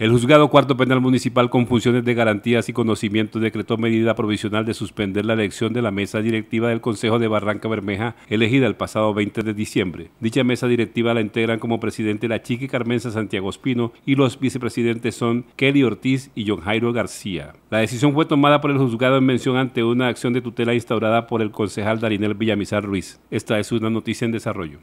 El juzgado cuarto penal municipal con funciones de garantías y conocimiento decretó medida provisional de suspender la elección de la mesa directiva del Consejo de Barranca Bermeja, elegida el pasado 20 de diciembre. Dicha mesa directiva la integran como presidente la Chiqui Carmenza Santiago Espino y los vicepresidentes son Kelly Ortiz y John Jairo García. La decisión fue tomada por el juzgado en mención ante una acción de tutela instaurada por el concejal Darinel Villamizar Ruiz. Esta es una noticia en desarrollo.